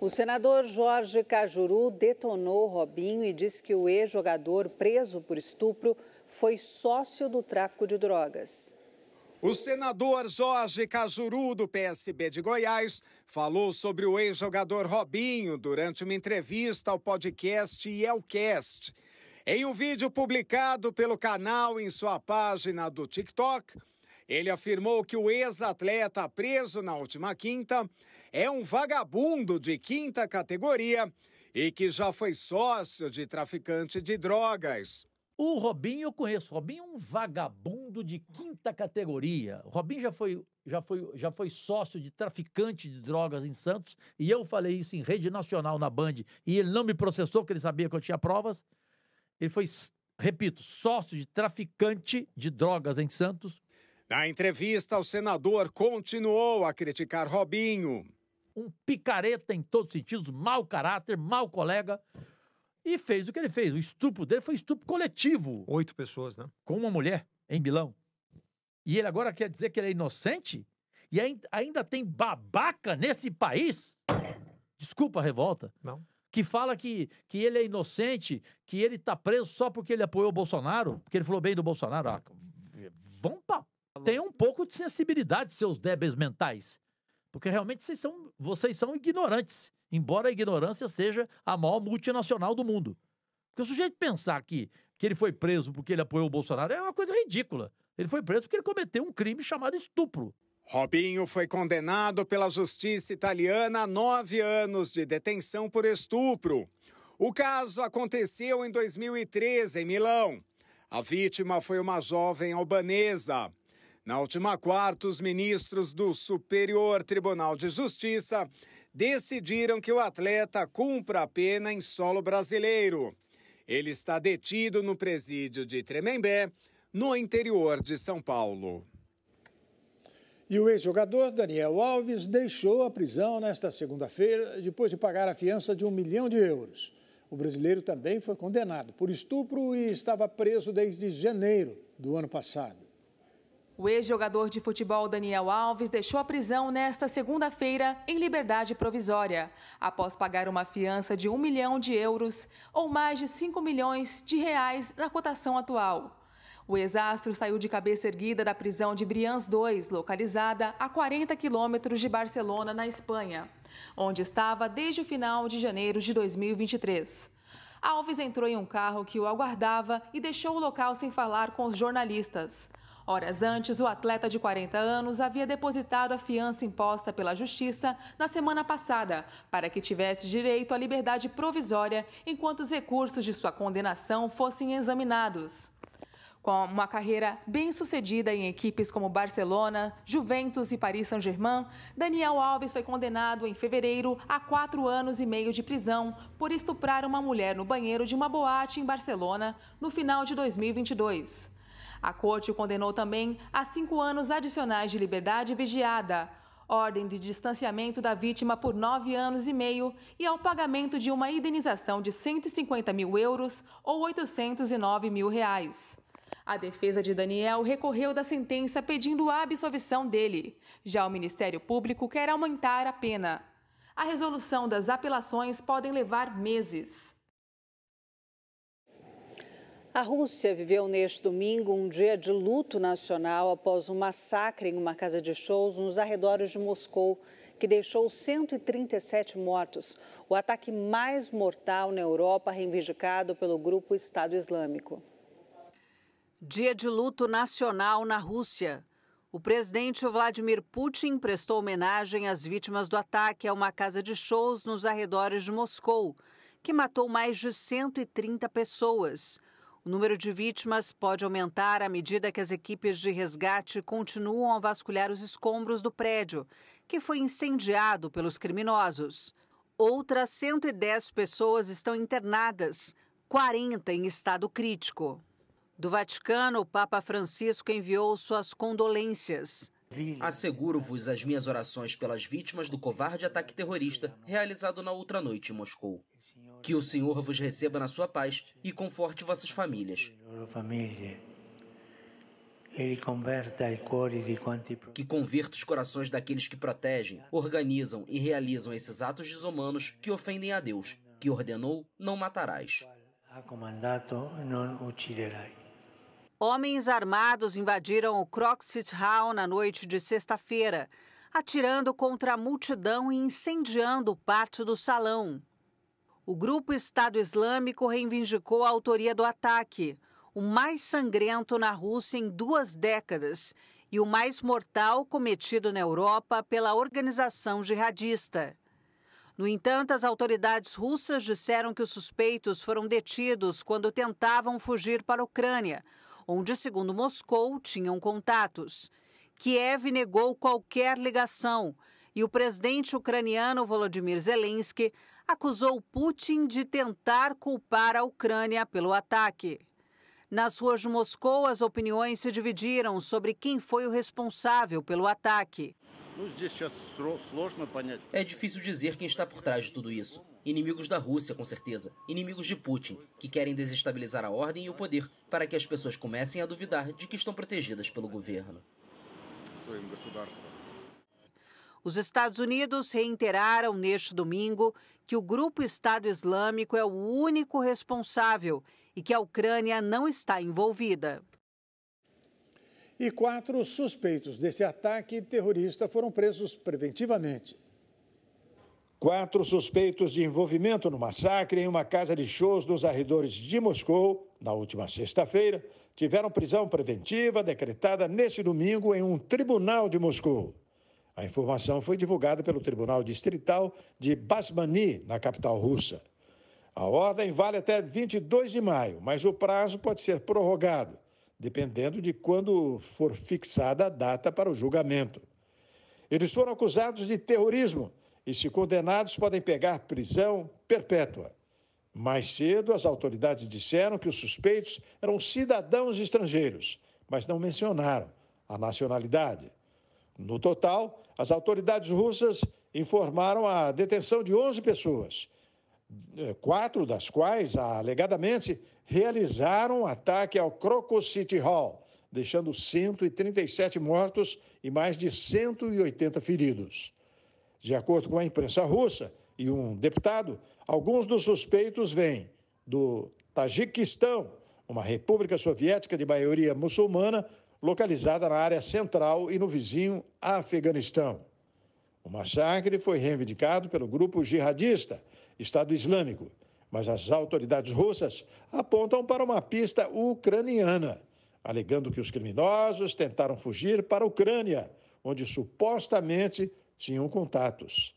O senador Jorge Cajuru detonou Robinho e disse que o ex-jogador preso por estupro foi sócio do tráfico de drogas. O senador Jorge Cajuru, do PSB de Goiás, falou sobre o ex-jogador Robinho durante uma entrevista ao podcast Yelcast. É em um vídeo publicado pelo canal em sua página do TikTok, ele afirmou que o ex-atleta preso na última quinta é um vagabundo de quinta categoria e que já foi sócio de traficante de drogas. O Robinho eu conheço. O Robinho é um vagabundo de quinta categoria. O Robinho já foi, já, foi, já foi sócio de traficante de drogas em Santos e eu falei isso em rede nacional na Band e ele não me processou porque ele sabia que eu tinha provas. Ele foi, repito, sócio de traficante de drogas em Santos. Na entrevista, o senador continuou a criticar Robinho. Um picareta em todos os sentidos, mau caráter, mau colega. E fez o que ele fez. O estupro dele foi estupro coletivo. Oito pessoas, né? Com uma mulher em Milão. E ele agora quer dizer que ele é inocente? E ainda tem babaca nesse país? Desculpa a revolta. Não que fala que, que ele é inocente, que ele tá preso só porque ele apoiou o Bolsonaro, porque ele falou bem do Bolsonaro. Ah, vão pra... Tem um pouco de sensibilidade, seus débeis mentais. Porque realmente vocês são, vocês são ignorantes, embora a ignorância seja a maior multinacional do mundo. Porque o sujeito pensar que, que ele foi preso porque ele apoiou o Bolsonaro é uma coisa ridícula. Ele foi preso porque ele cometeu um crime chamado estupro. Robinho foi condenado pela justiça italiana a nove anos de detenção por estupro. O caso aconteceu em 2013, em Milão. A vítima foi uma jovem albanesa. Na última quarta, os ministros do Superior Tribunal de Justiça decidiram que o atleta cumpra a pena em solo brasileiro. Ele está detido no presídio de Tremembé, no interior de São Paulo. E o ex-jogador Daniel Alves deixou a prisão nesta segunda-feira depois de pagar a fiança de um milhão de euros. O brasileiro também foi condenado por estupro e estava preso desde janeiro do ano passado. O ex-jogador de futebol Daniel Alves deixou a prisão nesta segunda-feira em liberdade provisória, após pagar uma fiança de um milhão de euros ou mais de 5 milhões de reais na cotação atual. O ex-astro saiu de cabeça erguida da prisão de Brians 2, localizada a 40 quilômetros de Barcelona, na Espanha, onde estava desde o final de janeiro de 2023. Alves entrou em um carro que o aguardava e deixou o local sem falar com os jornalistas. Horas antes, o atleta de 40 anos havia depositado a fiança imposta pela Justiça na semana passada, para que tivesse direito à liberdade provisória enquanto os recursos de sua condenação fossem examinados com uma carreira bem sucedida em equipes como Barcelona, Juventus e Paris Saint-Germain, Daniel Alves foi condenado em fevereiro a quatro anos e meio de prisão por estuprar uma mulher no banheiro de uma boate em Barcelona no final de 2022. A corte o condenou também a cinco anos adicionais de liberdade vigiada, ordem de distanciamento da vítima por nove anos e meio e ao pagamento de uma indenização de 150 mil euros ou 809 mil reais. A defesa de Daniel recorreu da sentença pedindo a absolvição dele. Já o Ministério Público quer aumentar a pena. A resolução das apelações podem levar meses. A Rússia viveu neste domingo um dia de luto nacional após um massacre em uma casa de shows nos arredores de Moscou, que deixou 137 mortos, o ataque mais mortal na Europa reivindicado pelo grupo Estado Islâmico. Dia de luto nacional na Rússia. O presidente Vladimir Putin prestou homenagem às vítimas do ataque a uma casa de shows nos arredores de Moscou, que matou mais de 130 pessoas. O número de vítimas pode aumentar à medida que as equipes de resgate continuam a vasculhar os escombros do prédio, que foi incendiado pelos criminosos. Outras 110 pessoas estão internadas, 40 em estado crítico. Do Vaticano, o Papa Francisco enviou suas condolências. Asseguro-vos as minhas orações pelas vítimas do covarde ataque terrorista realizado na outra noite em Moscou. Que o Senhor vos receba na sua paz e conforte vossas famílias. Que converta os corações daqueles que protegem, organizam e realizam esses atos desumanos que ofendem a Deus, que ordenou: não matarás. Ha comandato, non ucciderai. Homens armados invadiram o Croxit Hall na noite de sexta-feira, atirando contra a multidão e incendiando parte do salão. O grupo Estado Islâmico reivindicou a autoria do ataque, o mais sangrento na Rússia em duas décadas e o mais mortal cometido na Europa pela organização jihadista. No entanto, as autoridades russas disseram que os suspeitos foram detidos quando tentavam fugir para a Ucrânia onde, segundo Moscou, tinham contatos. Kiev negou qualquer ligação e o presidente ucraniano Volodymyr Zelensky acusou Putin de tentar culpar a Ucrânia pelo ataque. Nas ruas de Moscou, as opiniões se dividiram sobre quem foi o responsável pelo ataque. É difícil dizer quem está por trás de tudo isso. Inimigos da Rússia, com certeza. Inimigos de Putin, que querem desestabilizar a ordem e o poder para que as pessoas comecem a duvidar de que estão protegidas pelo governo. Os Estados Unidos reiteraram neste domingo que o grupo Estado Islâmico é o único responsável e que a Ucrânia não está envolvida. E quatro suspeitos desse ataque terrorista foram presos preventivamente. Quatro suspeitos de envolvimento no massacre em uma casa de shows nos arredores de Moscou, na última sexta-feira, tiveram prisão preventiva decretada neste domingo em um tribunal de Moscou. A informação foi divulgada pelo Tribunal Distrital de Basmani, na capital russa. A ordem vale até 22 de maio, mas o prazo pode ser prorrogado, dependendo de quando for fixada a data para o julgamento. Eles foram acusados de terrorismo e, se condenados, podem pegar prisão perpétua. Mais cedo, as autoridades disseram que os suspeitos eram cidadãos estrangeiros, mas não mencionaram a nacionalidade. No total, as autoridades russas informaram a detenção de 11 pessoas, eh, quatro das quais, alegadamente, realizaram um ataque ao Crocus City Hall, deixando 137 mortos e mais de 180 feridos. De acordo com a imprensa russa e um deputado, alguns dos suspeitos vêm do Tajiquistão, uma república soviética de maioria muçulmana localizada na área central e no vizinho Afeganistão. O massacre foi reivindicado pelo grupo jihadista Estado Islâmico, mas as autoridades russas apontam para uma pista ucraniana, alegando que os criminosos tentaram fugir para a Ucrânia, onde supostamente tinham contatos.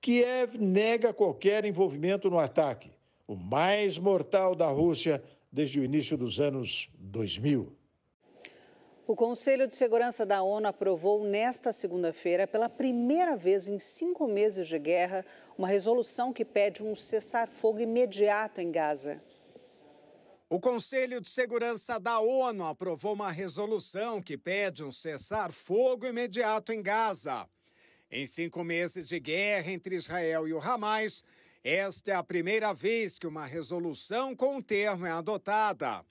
Kiev nega qualquer envolvimento no ataque, o mais mortal da Rússia desde o início dos anos 2000. O Conselho de Segurança da ONU aprovou nesta segunda-feira, pela primeira vez em cinco meses de guerra, uma resolução que pede um cessar-fogo imediato em Gaza. O Conselho de Segurança da ONU aprovou uma resolução que pede um cessar-fogo imediato em Gaza. Em cinco meses de guerra entre Israel e o Hamas, esta é a primeira vez que uma resolução com o termo é adotada.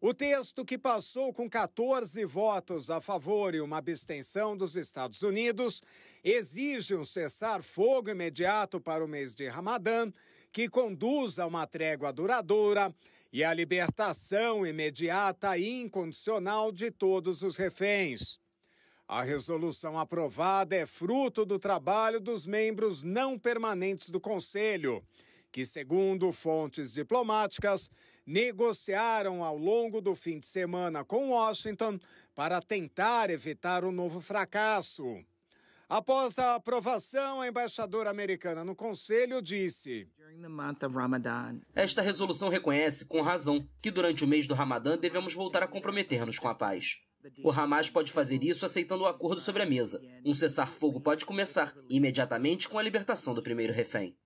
O texto, que passou com 14 votos a favor e uma abstenção dos Estados Unidos, exige um cessar-fogo imediato para o mês de Ramadã, que conduza a uma trégua duradoura e a libertação imediata e incondicional de todos os reféns. A resolução aprovada é fruto do trabalho dos membros não permanentes do Conselho, que, segundo fontes diplomáticas, negociaram ao longo do fim de semana com Washington para tentar evitar o um novo fracasso. Após a aprovação, a embaixadora americana no Conselho disse: Esta resolução reconhece, com razão, que durante o mês do Ramadã devemos voltar a comprometer-nos com a paz. O Hamas pode fazer isso aceitando o um acordo sobre a mesa. Um cessar-fogo pode começar imediatamente com a libertação do primeiro refém.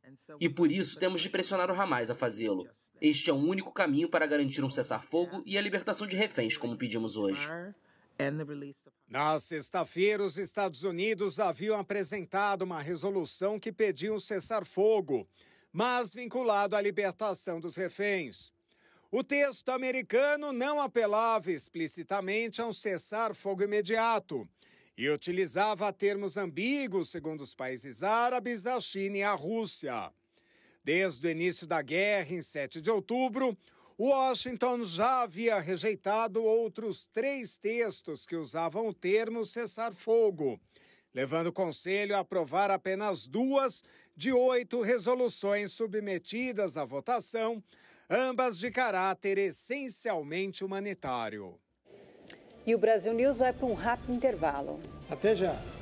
E por isso temos de pressionar o Hamas a fazê-lo. Este é o único caminho para garantir um cessar-fogo e a libertação de reféns, como pedimos hoje. Na sexta-feira, os Estados Unidos haviam apresentado uma resolução que pedia um cessar-fogo, mas vinculado à libertação dos reféns. O texto americano não apelava explicitamente a um cessar-fogo imediato e utilizava termos ambíguos, segundo os países árabes, a China e a Rússia. Desde o início da guerra, em 7 de outubro, Washington já havia rejeitado outros três textos que usavam o termo cessar-fogo, levando o Conselho a aprovar apenas duas de oito resoluções submetidas à votação ambas de caráter essencialmente humanitário. E o Brasil News vai para um rápido intervalo. Até já!